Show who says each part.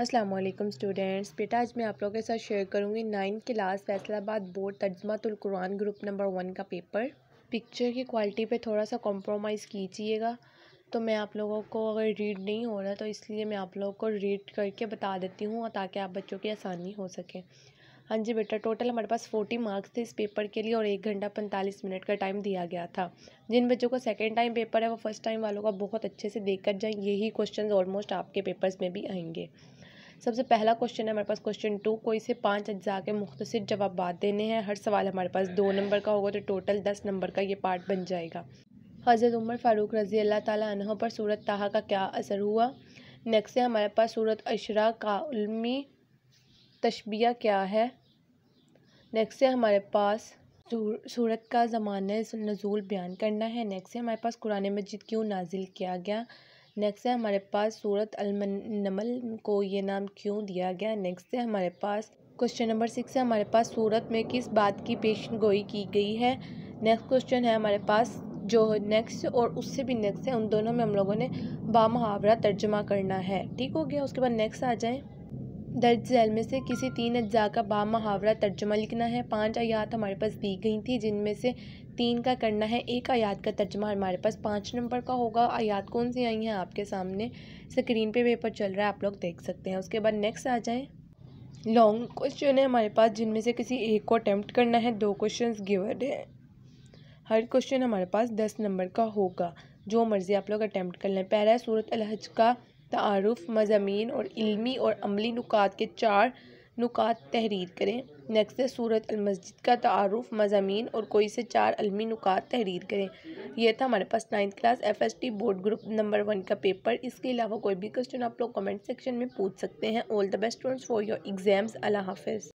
Speaker 1: Aslam students बेटा आज मैं आप लोगों के साथ शेयर करूँगी नाइन्थ क्लास फैसलाबाद बोर्ड तर्जमातुल्कुरान ग्रुप नंबर वन का पेपर पिक्चर की क्वालिटी पे थोड़ा सा कॉम्प्रोमाइज़ कीजिएगा तो मैं आप लोगों को अगर रीड नहीं हो रहा तो इसलिए मैं आप लोगों को रीड करके बता देती हूँ ताकि आप बच्चों की आसानी हो सके हाँ जी बेटा टोटल हमारे पास फोर्टी मार्क्स थे इस पेपर के लिए और एक घंटा पैंतालीस मिनट का टाइम दिया गया था जिन बच्चों को सेकेंड टाइम पेपर है वो फर्स्ट टाइम वालों का बहुत अच्छे से देख कर जाए यही क्वेश्चन ऑलमोस्ट आपके पेपर्स में भी आएंगे सबसे पहला क्वेश्चन है हमारे पास क्वेश्चन टू कोई से पाँच अज्जा के मुख्तर जवाब देने हैं हर सवाल हमारे पास दो नंबर का होगा तो टोटल दस नंबर का ये पार्ट बन जाएगा हज़रत उमर फ़ारूक रज़ी अल्लाह तह पर सूरत तहा का क्या असर हुआ नेक्स्ट है हमारे पास सूरत अशरा का उलमी तशबिया क्या है नेक्स्ट है हमारे पास सूरत का ज़माना नज़ूल बयान करना है नेक्स्ट है हमारे पास कुरान मजिद क्यों नाजिल किया गया नेक्स्ट है हमारे पास सूरत अलमनमल को ये नाम क्यों दिया गया नेक्स्ट है हमारे पास क्वेश्चन नंबर सिक्स है हमारे पास सूरत में किस बात की पेश गोई की गई है नेक्स्ट क्वेश्चन है हमारे पास जो नेक्स्ट और उससे भी नेक्स्ट है उन दोनों में हम लोगों ने बामहावरा तर्जमा करना है ठीक हो गया उसके बाद नेक्स्ट आ जाए दर्ज झैल में से किसी तीन अज्जा का बा मुहावरा तर्जुमा लिखना है पांच आयात हमारे पास दी गई थी जिनमें से तीन का करना है एक आयात का तर्जमा हमारे पास पाँच नंबर का होगा आयात कौन सी आई हैं आपके सामने स्क्रीन पे पेपर चल रहा है आप लोग देख सकते हैं उसके बाद नेक्स्ट आ जाए लॉन्ग क्वेश्चन है हमारे पास जिनमें से किसी एक को अटैम्प्ट करना है दो क्वेश्चन गिवर है हर क्वेश्चन हमारे पास दस नंबर का होगा जो मर्ज़ी आप लोग अटैम्प्ट कर लें पहला सूरत अलहज का तारफ़ मजामी और इलमी और अमली नुकात के चार नुकात तहरीर करें नेक्स्ट है सूरत अलमस्जिद का तारफ़ मजामी और कोई से चार अलमी नुकात तहरीर करें यह था हमारे पास ninth class F S T board group number one का पेपर इसके अलावा कोई भी क्वेश्चन आप लोग कमेंट सेक्शन में पूछ सकते हैं all the best students for your exams Allah half